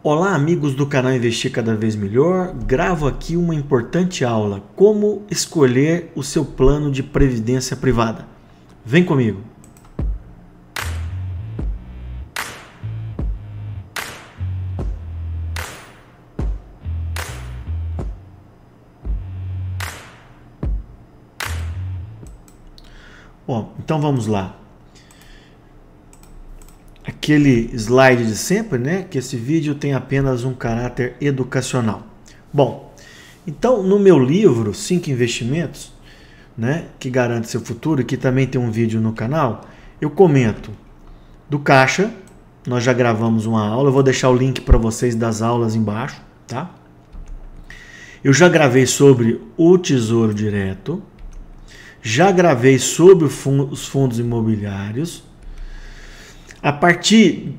Olá, amigos do canal Investir Cada Vez Melhor. Gravo aqui uma importante aula: como escolher o seu plano de previdência privada. Vem comigo! Bom, então vamos lá aquele slide de sempre, né? Que esse vídeo tem apenas um caráter educacional. Bom, então no meu livro Cinco Investimentos, né? Que garante seu futuro, que também tem um vídeo no canal, eu comento do caixa. Nós já gravamos uma aula, eu vou deixar o link para vocês das aulas embaixo, tá? Eu já gravei sobre o Tesouro Direto, já gravei sobre os fundos imobiliários a partir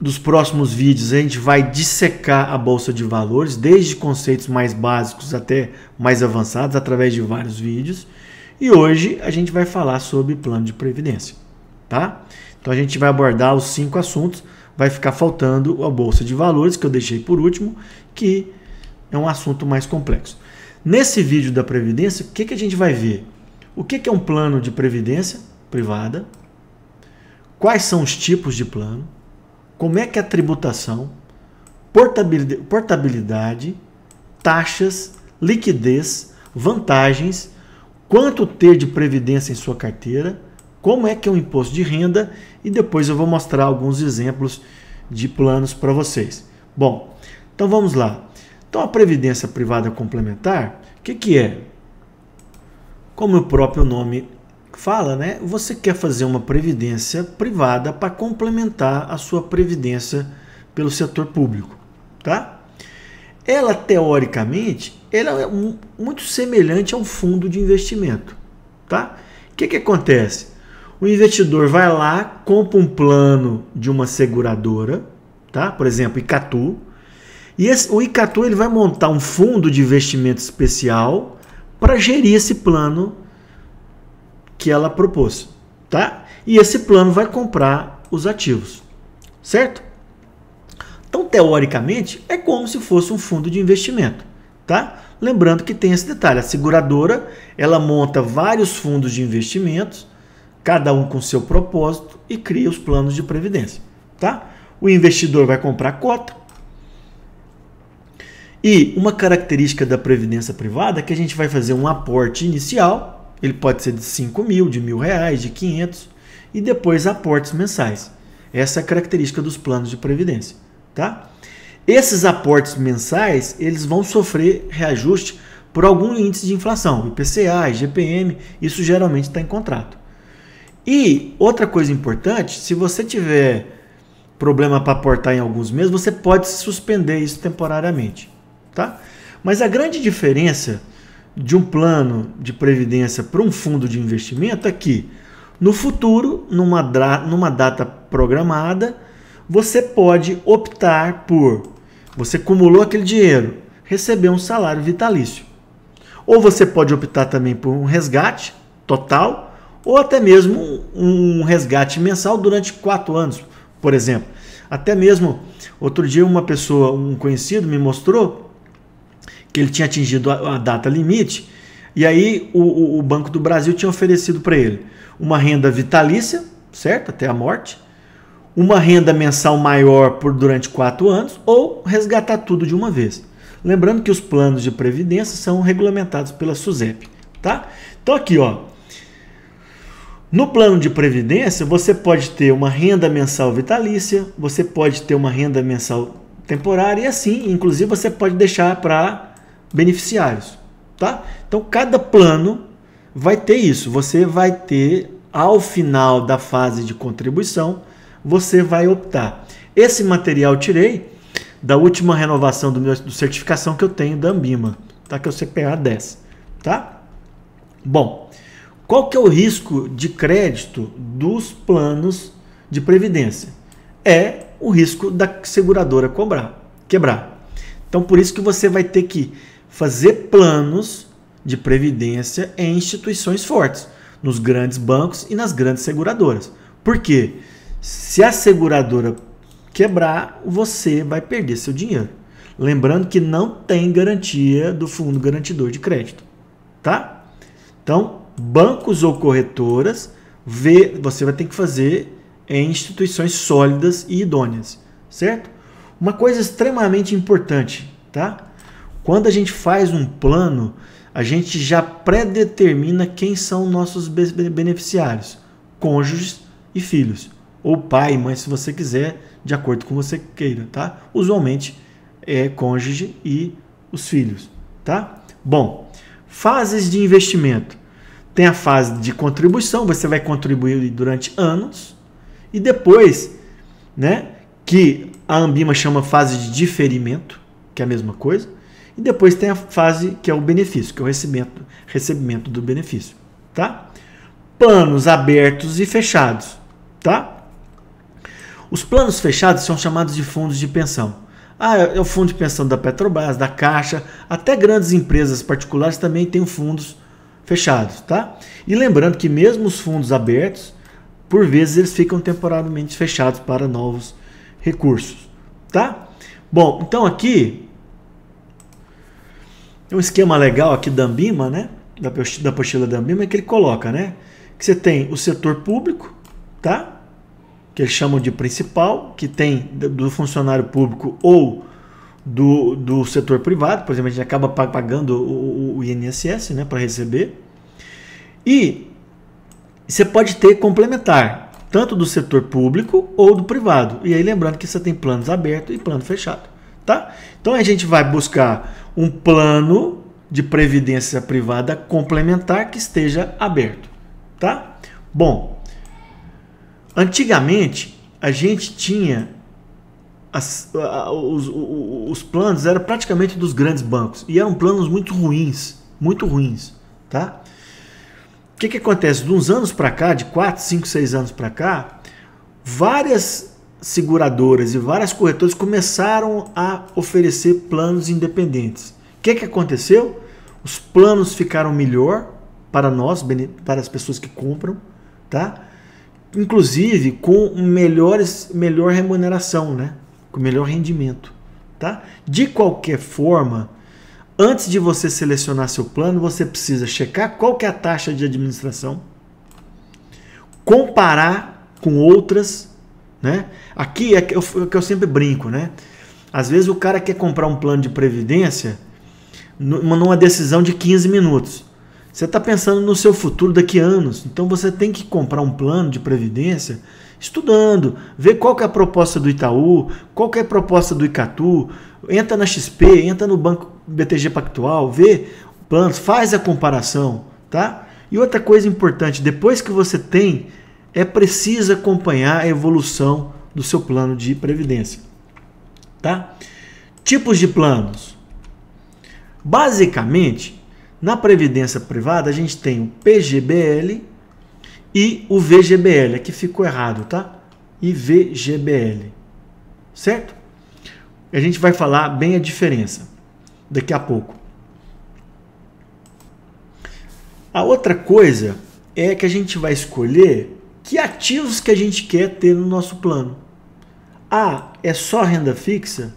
dos próximos vídeos a gente vai dissecar a bolsa de valores, desde conceitos mais básicos até mais avançados, através de vários vídeos. E hoje a gente vai falar sobre plano de previdência, tá? Então a gente vai abordar os cinco assuntos. Vai ficar faltando a bolsa de valores que eu deixei por último, que é um assunto mais complexo. Nesse vídeo da previdência, o que, que a gente vai ver? O que, que é um plano de previdência privada? quais são os tipos de plano, como é que é a tributação, portabilidade, taxas, liquidez, vantagens, quanto ter de previdência em sua carteira, como é que é o imposto de renda e depois eu vou mostrar alguns exemplos de planos para vocês. Bom, então vamos lá. Então a previdência privada complementar, o que, que é? Como o próprio nome fala, né? Você quer fazer uma previdência privada para complementar a sua previdência pelo setor público, tá? Ela teoricamente, ela é um, muito semelhante a um fundo de investimento, tá? O que que acontece? O investidor vai lá, compra um plano de uma seguradora, tá? Por exemplo, Icatu. E esse, o Icatu ele vai montar um fundo de investimento especial para gerir esse plano que ela propôs, tá? E esse plano vai comprar os ativos, certo? Então, teoricamente, é como se fosse um fundo de investimento, tá? Lembrando que tem esse detalhe, a seguradora, ela monta vários fundos de investimentos, cada um com seu propósito e cria os planos de previdência, tá? O investidor vai comprar cota, e uma característica da previdência privada é que a gente vai fazer um aporte inicial ele pode ser de 5 mil, de mil reais, de 500 e depois aportes mensais. Essa é a característica dos planos de previdência, tá? Esses aportes mensais, eles vão sofrer reajuste por algum índice de inflação, IPCA, IGPM, isso geralmente está em contrato. E outra coisa importante, se você tiver problema para aportar em alguns meses, você pode suspender isso temporariamente, tá? Mas a grande diferença de um plano de previdência para um fundo de investimento é que, no futuro, numa, numa data programada, você pode optar por. Você acumulou aquele dinheiro, receber um salário vitalício. Ou você pode optar também por um resgate total, ou até mesmo um resgate mensal durante quatro anos, por exemplo. Até mesmo, outro dia, uma pessoa, um conhecido, me mostrou que ele tinha atingido a, a data limite, e aí o, o, o Banco do Brasil tinha oferecido para ele uma renda vitalícia, certo? Até a morte, uma renda mensal maior por durante quatro anos ou resgatar tudo de uma vez. Lembrando que os planos de previdência são regulamentados pela SUSEP, tá? Então aqui, ó, no plano de previdência você pode ter uma renda mensal vitalícia, você pode ter uma renda mensal temporária e assim, inclusive você pode deixar para beneficiários, tá? Então cada plano vai ter isso. Você vai ter ao final da fase de contribuição, você vai optar. Esse material tirei da última renovação do meu do certificação que eu tenho da Ambima, tá? Que é o CPA 10, tá? Bom, qual que é o risco de crédito dos planos de previdência? É o risco da seguradora cobrar, quebrar. Então por isso que você vai ter que fazer planos de previdência em instituições fortes, nos grandes bancos e nas grandes seguradoras. Por quê? Se a seguradora quebrar, você vai perder seu dinheiro. Lembrando que não tem garantia do fundo garantidor de crédito, tá? Então, bancos ou corretoras, vê, você vai ter que fazer em instituições sólidas e idôneas, certo? Uma coisa extremamente importante, tá? Quando a gente faz um plano, a gente já predetermina quem são nossos beneficiários, cônjuges e filhos, ou pai e mãe, se você quiser, de acordo com você queira, tá? Usualmente é cônjuge e os filhos, tá? Bom, fases de investimento. Tem a fase de contribuição, você vai contribuir durante anos, e depois, né, que a Ambima chama fase de diferimento, que é a mesma coisa, e depois tem a fase que é o benefício, que é o recebimento, recebimento do benefício, tá? Planos abertos e fechados, tá? Os planos fechados são chamados de fundos de pensão. Ah, é, é o fundo de pensão da Petrobras, da Caixa, até grandes empresas particulares também têm fundos fechados, tá? E lembrando que mesmo os fundos abertos, por vezes eles ficam temporariamente fechados para novos recursos, tá? Bom, então aqui um esquema legal aqui da Ambima, né? Da, da apostila da Ambima, é que ele coloca, né? Que você tem o setor público, tá? Que eles chamam de principal, que tem do funcionário público ou do, do setor privado, por exemplo, a gente acaba pagando o, o INSS né, para receber. E você pode ter complementar, tanto do setor público ou do privado. E aí lembrando que você tem planos aberto e plano fechado tá? Então a gente vai buscar um plano de previdência privada complementar que esteja aberto, tá? Bom, antigamente a gente tinha as, os, os, planos eram praticamente dos grandes bancos e eram planos muito ruins, muito ruins, tá? O que, que acontece? De uns anos para cá, de 4, 5, 6 anos para cá, várias seguradoras e várias corretoras começaram a oferecer planos independentes. O que, é que aconteceu? Os planos ficaram melhor para nós, para as pessoas que compram, tá? Inclusive com melhores, melhor remuneração, né? Com melhor rendimento, tá? De qualquer forma, antes de você selecionar seu plano, você precisa checar qual que é a taxa de administração, comparar com outras né? Aqui é que eu, é que eu sempre brinco, né? Às vezes o cara quer comprar um plano de previdência numa decisão de 15 minutos. Você está pensando no seu futuro daqui a anos, então você tem que comprar um plano de previdência estudando, ver qual que é a proposta do Itaú, qual que é a proposta do Icatu, entra na XP, entra no Banco BTG Pactual, vê planos, faz a comparação, tá? E outra coisa importante, depois que você tem é preciso acompanhar a evolução do seu plano de previdência. Tá? Tipos de planos. Basicamente, na previdência privada a gente tem o PGBL e o VGBL. Aqui ficou errado, tá? E VGBL. Certo? A gente vai falar bem a diferença daqui a pouco. A outra coisa é que a gente vai escolher que ativos que a gente quer ter no nosso plano. A é só renda fixa?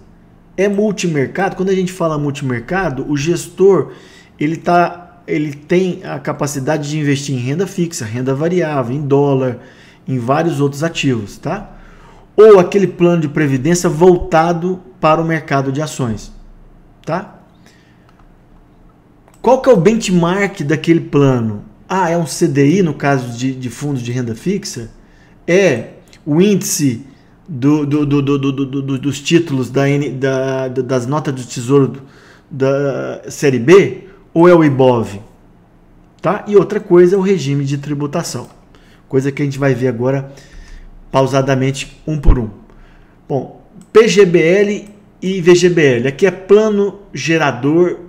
É multimercado? Quando a gente fala multimercado, o gestor ele tá ele tem a capacidade de investir em renda fixa, renda variável, em dólar, em vários outros ativos, tá? Ou aquele plano de previdência voltado para o mercado de ações, tá? Qual que é o benchmark daquele plano? Ah, é um CDI no caso de, de fundos de renda fixa? É o índice do, do, do, dos títulos da, da, das notas do tesouro da Série B? Ou é o IBOV? Tá? E outra coisa é o regime de tributação, coisa que a gente vai ver agora pausadamente um por um. Bom, PGBL e VGBL, aqui é Plano Gerador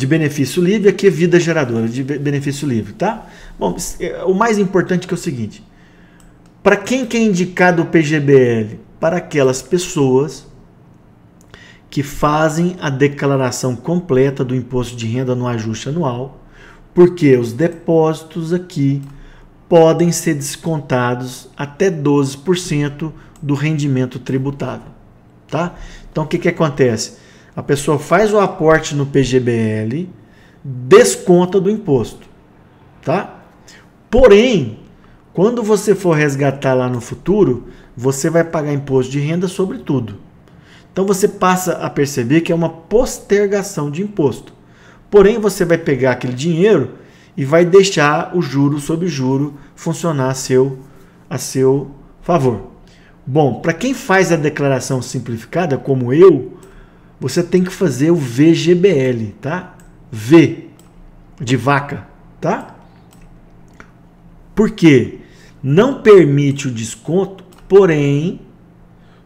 de benefício livre, aqui é vida geradora de benefício livre, tá? Bom, é, o mais importante que é o seguinte: para quem que é indicado o PGBL? Para aquelas pessoas que fazem a declaração completa do imposto de renda no ajuste anual, porque os depósitos aqui podem ser descontados até 12% do rendimento tributável, tá? Então o que que acontece? A pessoa faz o aporte no PGBL, desconta do imposto, tá? Porém, quando você for resgatar lá no futuro, você vai pagar imposto de renda sobre tudo. Então você passa a perceber que é uma postergação de imposto. Porém, você vai pegar aquele dinheiro e vai deixar o juro sobre juro funcionar a seu, a seu favor. Bom, para quem faz a declaração simplificada, como eu, você tem que fazer o VGBL, tá? V de vaca, tá? Porque não permite o desconto, porém,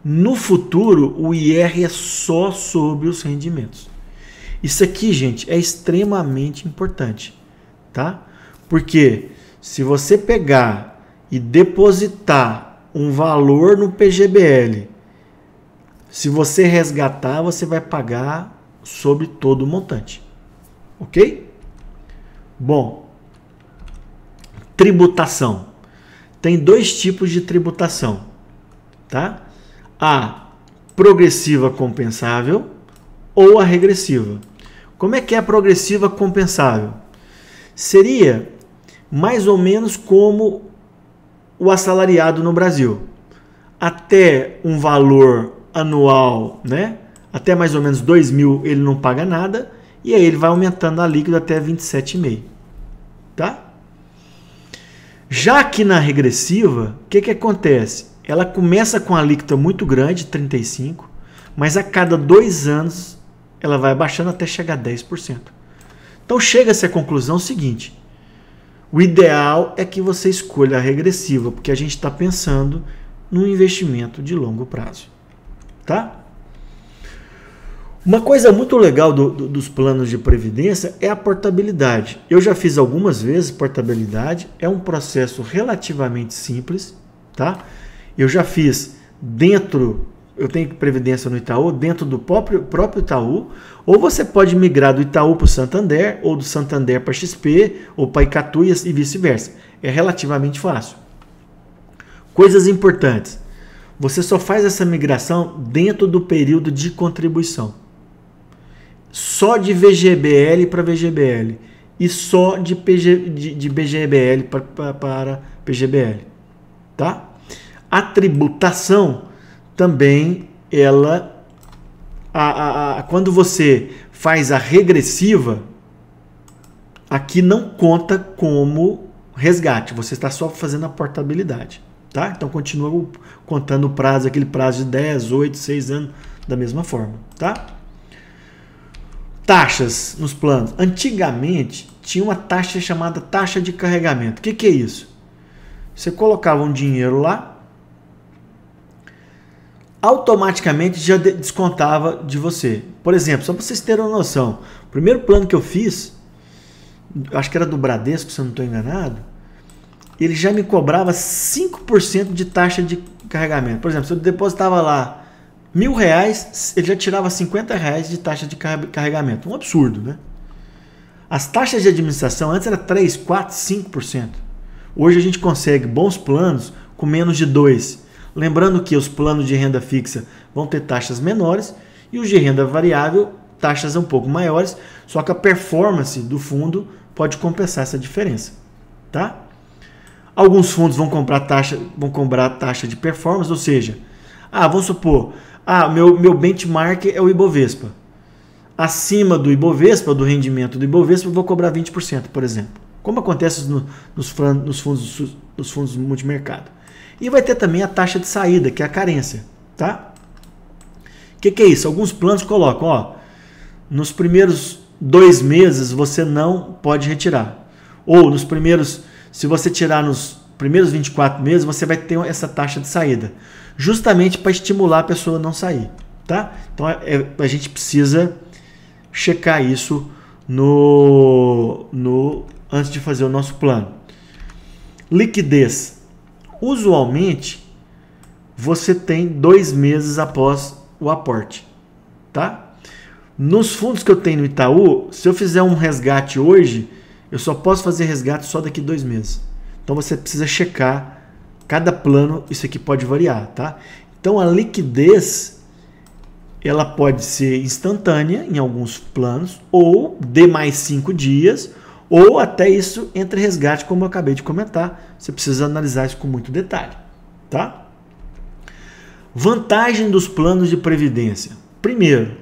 no futuro o IR é só sobre os rendimentos. Isso aqui, gente, é extremamente importante, tá? Porque se você pegar e depositar um valor no PGBL se você resgatar, você vai pagar sobre todo o montante. Ok? Bom, tributação. Tem dois tipos de tributação, tá? A progressiva compensável ou a regressiva. Como é que é a progressiva compensável? Seria mais ou menos como o assalariado no Brasil. Até um valor anual, né? Até mais ou menos 2 mil ele não paga nada. E aí ele vai aumentando a líquida até 27,5. Tá? Já que na regressiva, o que, que acontece? Ela começa com a líquida muito grande, 35, mas a cada dois anos ela vai abaixando até chegar a 10%. Então chega-se à conclusão seguinte: o ideal é que você escolha a regressiva, porque a gente está pensando num investimento de longo prazo tá? Uma coisa muito legal do, do, dos planos de previdência é a portabilidade. Eu já fiz algumas vezes portabilidade, é um processo relativamente simples, tá? Eu já fiz dentro, eu tenho previdência no Itaú, dentro do próprio, próprio Itaú, ou você pode migrar do Itaú para o Santander, ou do Santander para XP, ou para Icatu e vice-versa. É relativamente fácil. Coisas importantes. Você só faz essa migração dentro do período de contribuição. Só de VGBL para VGBL e só de, PG, de, de BGBL para PGBL, tá? A tributação também ela a, a, a, quando você faz a regressiva aqui não conta como resgate, você está só fazendo a portabilidade, tá? Então continua o, contando o prazo, aquele prazo de 10, 8, 6 anos, da mesma forma, tá? Taxas nos planos. Antigamente tinha uma taxa chamada taxa de carregamento. O que, que é isso? Você colocava um dinheiro lá, automaticamente já descontava de você. Por exemplo, só para vocês terem uma noção, o primeiro plano que eu fiz, acho que era do Bradesco, se eu não estou enganado, ele já me cobrava 5% de taxa de carregamento. Por exemplo, se eu depositava lá mil reais, ele já tirava 50 reais de taxa de carregamento. Um absurdo, né? As taxas de administração antes era 3, 4, 5%. Hoje a gente consegue bons planos com menos de 2. Lembrando que os planos de renda fixa vão ter taxas menores e os de renda variável taxas um pouco maiores, só que a performance do fundo pode compensar essa diferença, tá? Alguns fundos vão comprar taxa, vão comprar taxa de performance, ou seja, ah, vamos supor, ah, meu, meu benchmark é o Ibovespa. Acima do Ibovespa, do rendimento do Ibovespa, eu vou cobrar 20%, por exemplo. Como acontece no, nos, nos, fundos, nos fundos multimercado. E vai ter também a taxa de saída, que é a carência. Tá? O que, que é isso? Alguns planos colocam, ó, nos primeiros dois meses você não pode retirar. Ou nos primeiros se você tirar nos primeiros 24 meses, você vai ter essa taxa de saída, justamente para estimular a pessoa a não sair, tá? Então é, é, a gente precisa checar isso no, no antes de fazer o nosso plano. Liquidez. Usualmente você tem dois meses após o aporte, tá? Nos fundos que eu tenho no Itaú, se eu fizer um resgate hoje, eu só posso fazer resgate só daqui dois meses. Então você precisa checar cada plano, isso aqui pode variar, tá? Então a liquidez ela pode ser instantânea em alguns planos, ou de mais cinco dias, ou até isso entre resgate, como eu acabei de comentar. Você precisa analisar isso com muito detalhe, tá? Vantagem dos planos de previdência. Primeiro,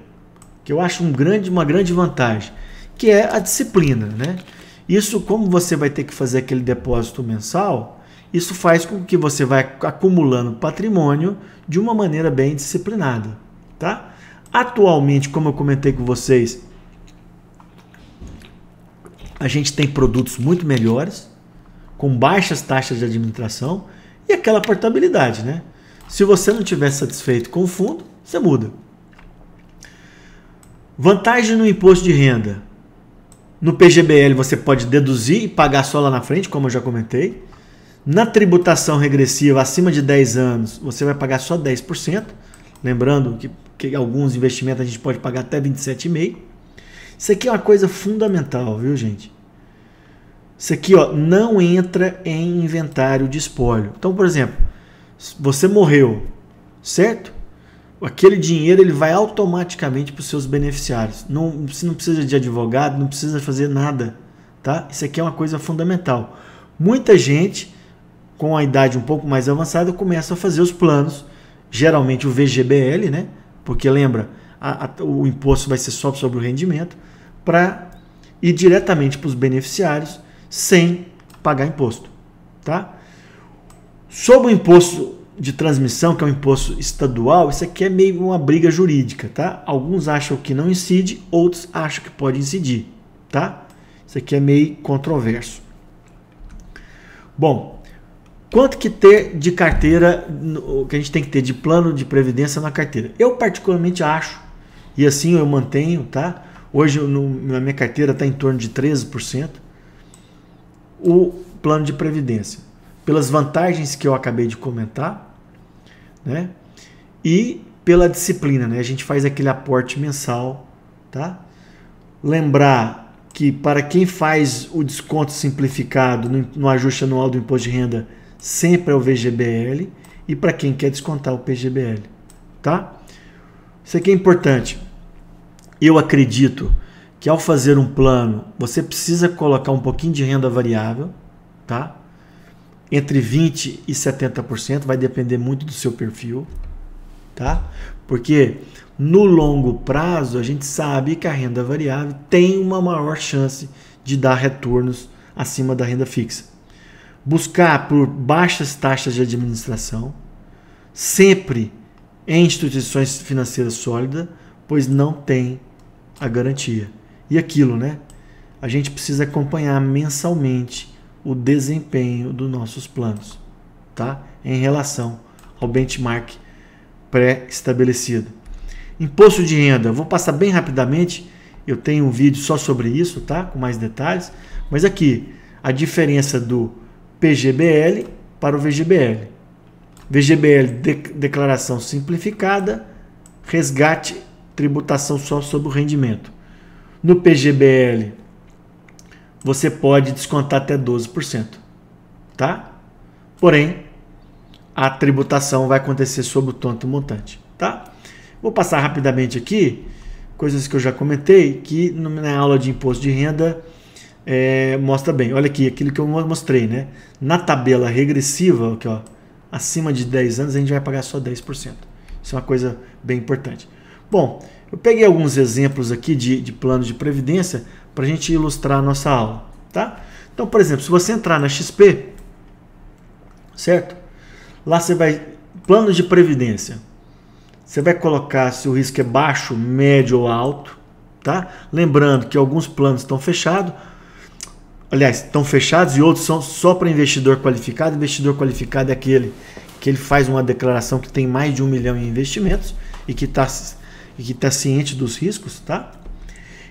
que eu acho um grande, uma grande vantagem, que é a disciplina, né? Isso, como você vai ter que fazer aquele depósito mensal, isso faz com que você vá acumulando patrimônio de uma maneira bem disciplinada, tá? Atualmente, como eu comentei com vocês, a gente tem produtos muito melhores, com baixas taxas de administração e aquela portabilidade, né? Se você não estiver satisfeito com o fundo, você muda. Vantagem no imposto de renda. No PGBL você pode deduzir e pagar só lá na frente, como eu já comentei. Na tributação regressiva acima de 10 anos, você vai pagar só 10%. Lembrando que, que alguns investimentos a gente pode pagar até 27,5%. Isso aqui é uma coisa fundamental, viu, gente? Isso aqui ó, não entra em inventário de espólio. Então, por exemplo, você morreu, certo? aquele dinheiro ele vai automaticamente para os seus beneficiários. Não, você não precisa de advogado, não precisa fazer nada, tá? Isso aqui é uma coisa fundamental. Muita gente com a idade um pouco mais avançada começa a fazer os planos, geralmente o VGBL, né? Porque lembra, a, a, o imposto vai ser só sobre o rendimento, para ir diretamente para os beneficiários sem pagar imposto, tá? Sobre o imposto de transmissão, que é um imposto estadual, isso aqui é meio uma briga jurídica, tá? Alguns acham que não incide, outros acham que pode incidir, tá? Isso aqui é meio controverso. Bom, quanto que ter de carteira, o que a gente tem que ter de plano de previdência na carteira? Eu particularmente acho, e assim eu mantenho, tá? Hoje no, na minha carteira está em torno de 13%, o plano de previdência. Pelas vantagens que eu acabei de comentar, né? E pela disciplina, né? A gente faz aquele aporte mensal, tá? Lembrar que para quem faz o desconto simplificado no, no ajuste anual do imposto de renda, sempre é o VGBL e para quem quer descontar o PGBL, tá? Isso aqui é importante. Eu acredito que ao fazer um plano, você precisa colocar um pouquinho de renda variável, tá? entre 20% e 70%, vai depender muito do seu perfil, tá? Porque no longo prazo a gente sabe que a renda variável tem uma maior chance de dar retornos acima da renda fixa. Buscar por baixas taxas de administração, sempre em instituições financeiras sólidas, pois não tem a garantia. E aquilo, né? A gente precisa acompanhar mensalmente o desempenho dos nossos planos, tá? Em relação ao benchmark pré-estabelecido. Imposto de renda, vou passar bem rapidamente, eu tenho um vídeo só sobre isso, tá? Com mais detalhes, mas aqui a diferença do PGBL para o VGBL. VGBL de declaração simplificada, resgate, tributação só sobre o rendimento. No PGBL você pode descontar até 12%, tá? Porém, a tributação vai acontecer sobre o tanto montante, tá? Vou passar rapidamente aqui coisas que eu já comentei que na aula de imposto de renda é, mostra bem. Olha aqui, aquilo que eu mostrei, né? Na tabela regressiva, aqui, ó, acima de 10 anos a gente vai pagar só 10%. Isso é uma coisa bem importante. Bom, eu peguei alguns exemplos aqui de, de planos de previdência para a gente ilustrar a nossa aula, tá? Então, por exemplo, se você entrar na XP, certo? Lá você vai plano de previdência. Você vai colocar se o risco é baixo, médio ou alto, tá? Lembrando que alguns planos estão fechados, aliás, estão fechados e outros são só para investidor qualificado. Investidor qualificado é aquele que ele faz uma declaração que tem mais de um milhão em investimentos e que está e que tá ciente dos riscos, tá?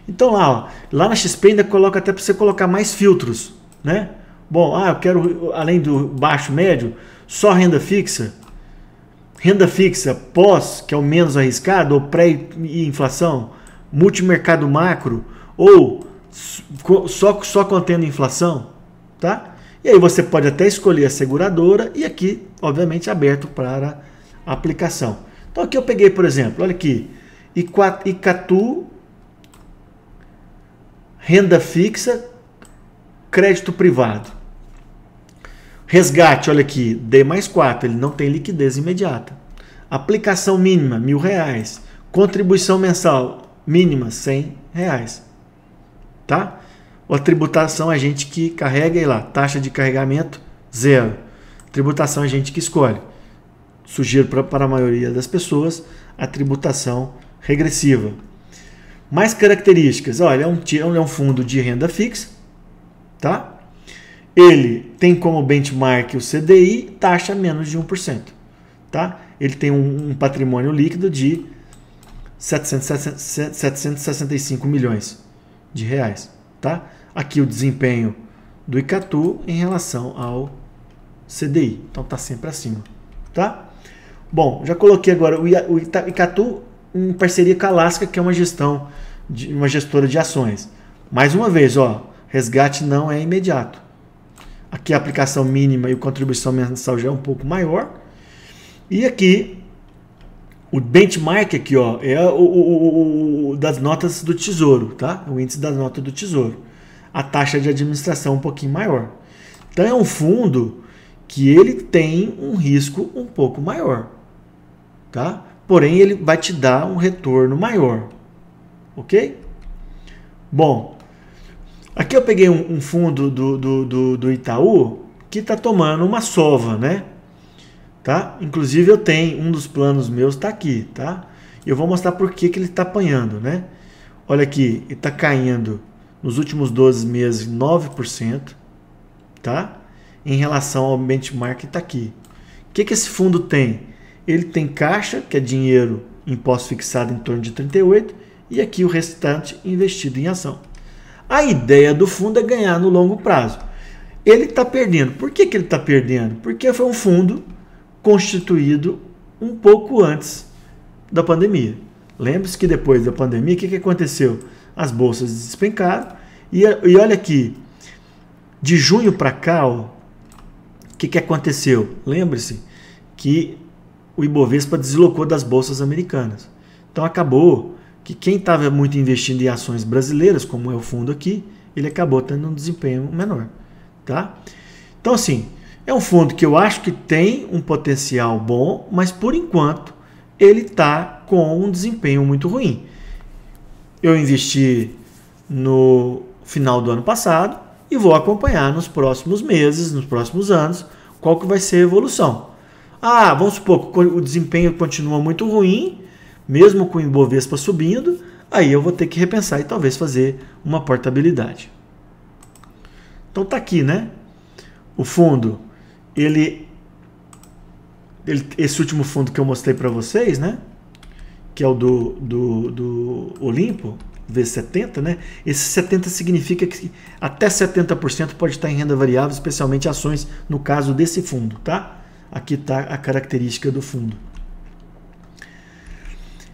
Então lá, ó, lá na XP ainda coloca até para você colocar mais filtros, né? Bom, ah, eu quero além do baixo médio, só renda fixa. Renda fixa pós, que é o menos arriscado, ou pré inflação, multimercado macro ou só só contendo inflação, tá? E aí você pode até escolher a seguradora e aqui, obviamente, aberto para aplicação. Então aqui eu peguei, por exemplo, olha aqui, Icatu renda fixa, crédito privado. Resgate, olha aqui, D mais 4, ele não tem liquidez imediata. Aplicação mínima, mil reais. Contribuição mensal mínima, 100 reais. Tá? A tributação é a gente que carrega e lá, taxa de carregamento, zero. Tributação é a gente que escolhe. Sugiro para a maioria das pessoas a tributação regressiva. Mais características. Olha, é, é um, é um fundo de renda fixa, tá? Ele tem como benchmark o CDI, taxa menos de 1%, tá? Ele tem um, um patrimônio líquido de 765 milhões de reais, tá? Aqui o desempenho do Icatu em relação ao CDI. Então tá sempre acima, tá? Bom, já coloquei agora o Icatu em parceria com a Alaska, que é uma gestão, de, uma gestora de ações. Mais uma vez, ó, resgate não é imediato. Aqui a aplicação mínima e a contribuição mensal já é um pouco maior. E aqui o benchmark aqui, ó, é o, o, o, das notas do tesouro, tá? O índice das notas do tesouro. A taxa de administração um pouquinho maior. Então é um fundo que ele tem um risco um pouco maior, tá? porém ele vai te dar um retorno maior. Ok? Bom, aqui eu peguei um, um fundo do, do, do, do Itaú que está tomando uma sova, né? Tá? Inclusive eu tenho um dos planos meus está aqui, tá? Eu vou mostrar por que, que ele está apanhando, né? Olha aqui, ele está caindo nos últimos 12 meses 9%, tá? Em relação ao benchmark está aqui. O que, que esse fundo tem? Ele tem caixa, que é dinheiro imposto fixado em torno de 38, e aqui o restante investido em ação. A ideia do fundo é ganhar no longo prazo. Ele está perdendo. Por que, que ele está perdendo? Porque foi um fundo constituído um pouco antes da pandemia. Lembre-se que depois da pandemia, o que, que aconteceu? As bolsas despencaram. E, e olha aqui, de junho para cá, o que, que aconteceu? Lembre-se que o Ibovespa deslocou das bolsas americanas. Então acabou que quem estava muito investindo em ações brasileiras, como é o fundo aqui, ele acabou tendo um desempenho menor, tá? Então assim, é um fundo que eu acho que tem um potencial bom, mas por enquanto ele está com um desempenho muito ruim. Eu investi no final do ano passado e vou acompanhar nos próximos meses, nos próximos anos, qual que vai ser a evolução. Ah, vamos supor que o desempenho continua muito ruim, mesmo com o Ibovespa subindo, aí eu vou ter que repensar e talvez fazer uma portabilidade. Então tá aqui, né? O fundo, ele, ele esse último fundo que eu mostrei para vocês, né? Que é o do, do, do Olimpo, V70, né? Esse 70 significa que até 70% pode estar em renda variável, especialmente ações, no caso desse fundo, tá? Aqui está a característica do fundo.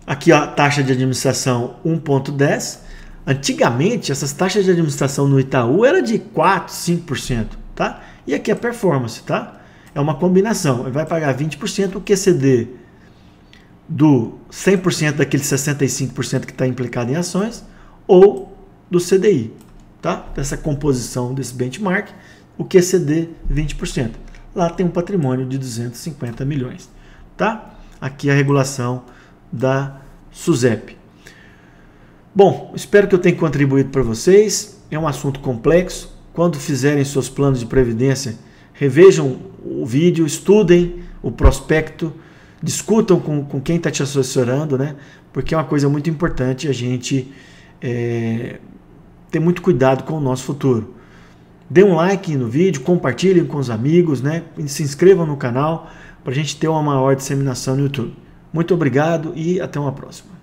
Aqui a taxa de administração 1,10. Antigamente, essas taxas de administração no Itaú era de 4%, 5%. Tá? E aqui a é performance, tá? É uma combinação. Ele vai pagar 20%, o QCD do 100% daquele 65% que está implicado em ações ou do CDI, tá? Dessa composição desse benchmark, o QCD 20% lá tem um patrimônio de 250 milhões. Tá? Aqui a regulação da SUSEP. Bom, espero que eu tenha contribuído para vocês. É um assunto complexo. Quando fizerem seus planos de previdência, revejam o vídeo, estudem o prospecto, discutam com, com quem está te assessorando, né? Porque é uma coisa muito importante a gente é, ter muito cuidado com o nosso futuro. Dê um like no vídeo, compartilhem com os amigos, né? E se inscrevam no canal para a gente ter uma maior disseminação no YouTube. Muito obrigado e até uma próxima.